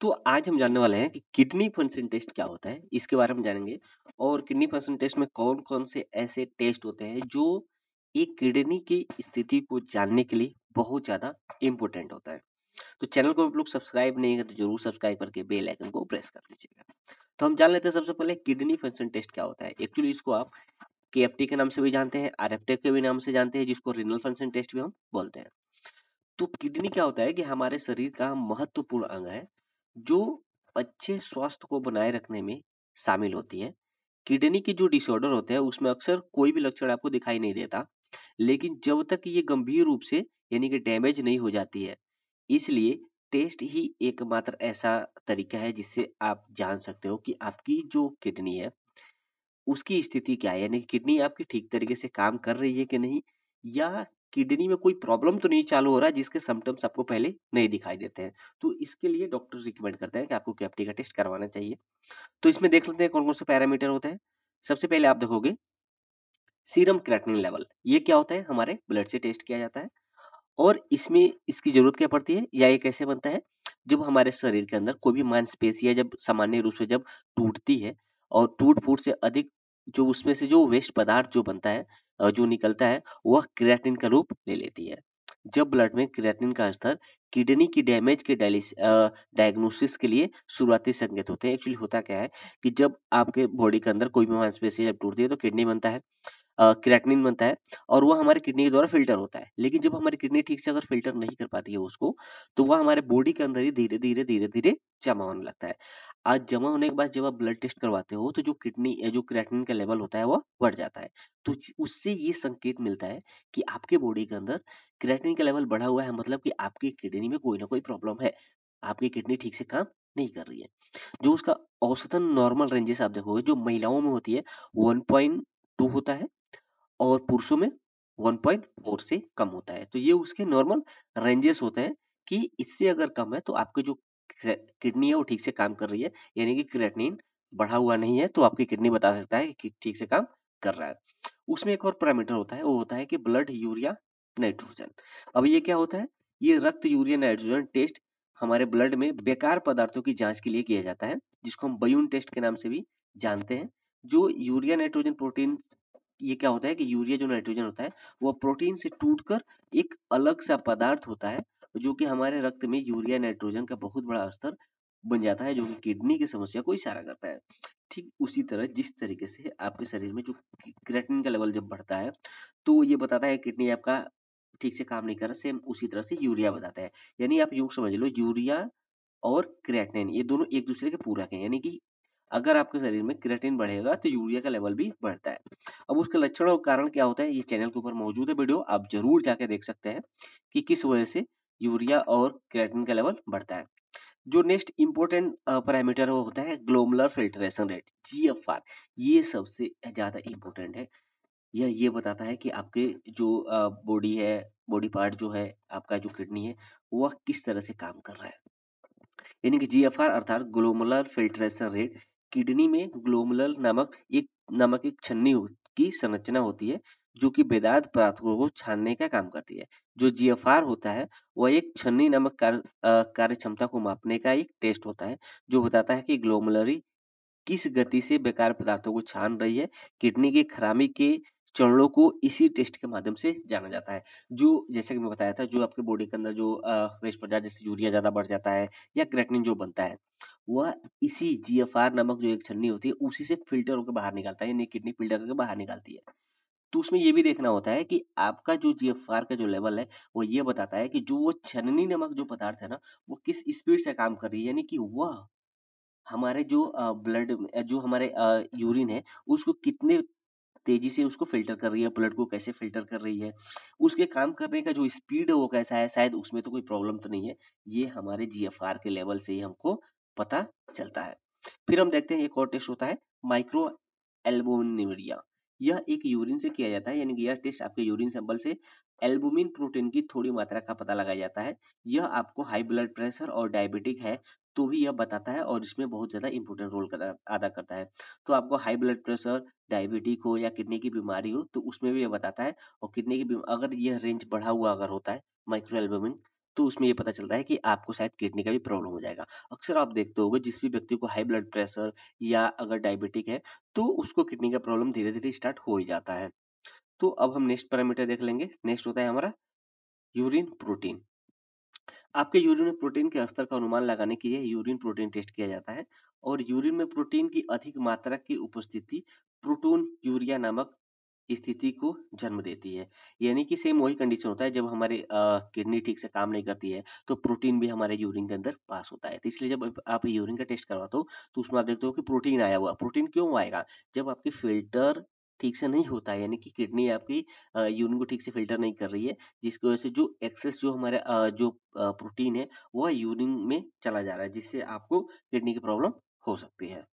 तो आज हम जानने वाले हैं कि किडनी फंक्शन टेस्ट क्या होता है इसके बारे में जानेंगे और किडनी फंक्शन टेस्ट में कौन कौन से ऐसे टेस्ट होते हैं जो एक किडनी की स्थिति को जानने के लिए बहुत ज़्यादा इम्पोर्टेंट होता है तो चैनल को आप लोग सब्सक्राइब नहीं करते तो जरूर सब्सक्राइब करके बेल आइकन को प्रेस कर लीजिएगा तो हम जान लेते हैं सबसे पहले किडनी फंक्शन टेस्ट क्या होता है एक्चुअली इसको आप के के नाम से भी जानते हैं आर के भी नाम से जानते हैं जिसको रिनल फंक्शन टेस्ट भी हम बोलते हैं तो किडनी क्या होता है कि हमारे शरीर का महत्वपूर्ण अंग है जो अच्छे स्वास्थ्य को बनाए रखने में शामिल होती है किडनी की जो डिसऑर्डर होते हैं उसमें अक्सर कोई भी लक्षण आपको दिखाई नहीं देता लेकिन जब तक ये गंभीर रूप से यानी कि डैमेज नहीं हो जाती है इसलिए टेस्ट ही एकमात्र ऐसा तरीका है जिससे आप जान सकते हो कि आपकी जो किडनी है उसकी स्थिति क्या है यानी किडनी आपकी ठीक तरीके से काम कर रही है कि नहीं या किडनी में कोई प्रॉब्लम तो नहीं चालू हो रहा है जिसके सिम्टम्स आपको पहले नहीं दिखाई देते हैं तो इसके लिए डॉक्टर रिकमेंड करते हैं कि आपको कैप्टी का टेस्ट करवाना चाहिए तो इसमें देख लेते हैं कौन कौन से पैरामीटर होते हैं सबसे पहले आप देखोगे सीरम क्रेटनिन लेवल ये क्या होता है हमारे ब्लड से टेस्ट किया जाता है और इसमें इसकी जरूरत क्या पड़ती है या ये कैसे बनता है जब हमारे शरीर के अंदर कोई भी मांसपेशिया जब सामान्य रूप से जब टूटती है और टूट फूट से अधिक जो उसमें से जो वेस्ट पदार्थ जो बनता है जो निकलता है वह क्रिएटिन का रूप ले लेती है जब ब्लड में क्रिएटिन का स्तर किडनी की डैमेज के डायग्नोसिस के लिए शुरुआती संकेत होते हैं एक्चुअली होता क्या है कि जब आपके बॉडी के अंदर कोई भी मांसपेशी जब टूटती है तो किडनी बनता है क्रैटनिन बनता है और वह हमारे किडनी के द्वारा फिल्टर होता है लेकिन जब हमारी किडनी ठीक से अगर फिल्टर नहीं कर पाती है उसको तो वह हमारे बॉडी के अंदर ही धीरे धीरे धीरे धीरे जमा होने लगता है आज जमा होने के बाद जब आप ब्लड टेस्ट करवाते हो तो जो किडनी जो क्रैटनिन का लेवल होता है वो बढ़ जाता है तो उससे ये संकेत मिलता है कि आपके बॉडी के अंदर क्रैटनिन का लेवल बढ़ा हुआ है मतलब कि आपकी किडनी में कोई ना कोई प्रॉब्लम है आपकी किडनी ठीक से काम नहीं कर रही है जो उसका औसतन नॉर्मल रेंजेस आप देखोगे जो महिलाओं में होती है 1.2 होता है और पुरुषों में 1.4 से कम होता है तो ये उसके नॉर्मल रेंजेस होते हैं कि इससे अगर कम है तो आपके जो किडनी है वो ठीक से काम कर रही है यानी कि क्रेटनिन बढ़ा हुआ नहीं है तो आपकी किडनी बता सकता है कि ठीक से काम कर रहा है उसमें एक और पैरामीटर होता है वो होता है कि ब्लड यूरिया नाइट्रोजन अब ये क्या होता है ये रक्त यूरिया नाइट्रोजन टेस्ट हमारे ब्लड में बेकार पदार्थों की जांच के लिए किया जाता है जिसको हम बयून टेस्ट के नाम से भी जानते हैं जो यूरिया नाइट्रोजन प्रोटीन ये क्या होता है कि यूरिया जो नाइट्रोजन होता है वो प्रोटीन से टूटकर एक अलग सा पदार्थ होता है जो कि हमारे रक्त में यूरिया नाइट्रोजन का बहुत बड़ा स्तर बन जाता है जो कि किडनी की समस्या को इशारा करता है ठीक उसी तरह जिस तरीके से आपके शरीर में जो क्रेटिन का लेवल जब बढ़ता है तो ये बताता है किडनी आपका ठीक से काम नहीं कर रहा सेम उसी तरह से यूरिया बताता है यानी आप यूं समझ लो यूरिया और क्रेटिन ये दोनों एक दूसरे के पूरक हैं यानी कि अगर आपके शरीर में क्रेटिन बढ़ेगा तो यूरिया का लेवल भी बढ़ता है अब उसके लक्षण और कारण क्या होता है ये चैनल के ऊपर मौजूद है वीडियो आप जरूर जाके देख सकते हैं कि किस वजह से यूरिया और क्रेटिन का लेवल बढ़ता है जो नेक्स्ट इंपॉर्टेंट पैरामीटर वो होता है ग्लोमुलर फिल्ट्रेशन रेट जी ये सबसे ज़्यादा इंपोर्टेंट है यह ये बताता है कि आपके जो बॉडी है बॉडी पार्ट जो है आपका जो किडनी है वह किस तरह से काम कर रहा है यानी कि जी अर्थात ग्लोमुलर फिल्ट्रेशन रेट किडनी में ग्लोमुलर नामक एक नामक एक छन्नी की संरचना होती है जो कि बेदाद पदार्थों को छानने का काम करती है जो जीएफआर होता है वह एक छन्नी नामक कार्य क्षमता को मापने का एक टेस्ट होता है जो बताता है कि ग्लोमुलरी किस गति से बेकार पदार्थों को छान रही है किडनी की खराबी के चरणों को इसी टेस्ट के माध्यम से जाना जाता है जो जैसे कि मैं बताया था जो आपके बॉडी के अंदर जो वेस्ट पदार्थ जैसे यूरिया ज़्यादा बढ़ जाता है या क्रेटनिन जो बनता है वह इसी जी नामक जो एक छन्नी होती है उसी से फिल्टर होकर बाहर निकालता है यानी किडनी फिल्टर करके बाहर निकालती है तो उसमें यह भी देखना होता है कि आपका जो जी का जो लेवल है वो ये बताता है कि जो वो छननी नमक जो पदार्थ है ना वो किस स्पीड से काम कर रही है यानी कि वह हमारे जो ब्लड जो हमारे यूरिन है उसको कितने तेजी से उसको फिल्टर कर रही है ब्लड को कैसे फिल्टर कर रही है उसके काम करने का जो स्पीड है वो कैसा है शायद उसमें तो कोई प्रॉब्लम तो नहीं है ये हमारे जीएफआर के लेवल से ही हमको पता चलता है फिर हम देखते हैं एक और टेस्ट होता है माइक्रो एल्बोमिनुरिया यह एक यूरिन से किया जाता है यानी कि यह टेस्ट आपके यूरिन सैंपल से एल्बुमिन प्रोटीन की थोड़ी मात्रा का पता लगाया जाता है यह आपको हाई ब्लड प्रेशर और डायबिटिक है तो भी यह बताता है और इसमें बहुत ज़्यादा इंपोर्टेंट रोल अदा करता है तो आपको हाई ब्लड प्रेशर डायबिटीज हो या किडनी की बीमारी हो तो उसमें भी यह बताता है और किडनी की अगर यह रेंज बढ़ा हुआ अगर होता है माइक्रो एल्बुमिन तो उसमें ये पता चलता है कि आपको शायद किडनी का भी प्रॉब्लम हो जाएगा अक्सर आप देखते हो जिस भी व्यक्ति को हाई ब्लड प्रेशर या अगर डायबिटिक है तो उसको किडनी का प्रॉब्लम धीरे धीरे स्टार्ट हो ही जाता है तो अब हम नेक्स्ट पैरामीटर देख लेंगे नेक्स्ट होता है हमारा यूरिन प्रोटीन आपके यूरिन में प्रोटीन के स्तर का अनुमान लगाने के लिए यूरिन प्रोटीन टेस्ट किया जाता है और यूरिन में प्रोटीन की अधिक मात्रा की उपस्थिति प्रोटोन यूरिया नामक स्थिति को जन्म देती है यानी कि सेम वही कंडीशन होता है जब हमारे किडनी ठीक से काम नहीं करती है तो प्रोटीन भी हमारे यूरिन के अंदर पास होता है तो इसलिए जब आप यूरिन का टेस्ट करवाते हो तो उसमें आप देखते हो कि प्रोटीन आया हुआ प्रोटीन क्यों आएगा जब आपके फिल्टर ठीक से नहीं होता है यानी कि किडनी आपकी यूरिन को ठीक से फिल्टर नहीं कर रही है जिसकी वजह से जो एक्सेस जो हमारे जो प्रोटीन है वह यूरिन में चला जा रहा है जिससे आपको किडनी की प्रॉब्लम हो सकती है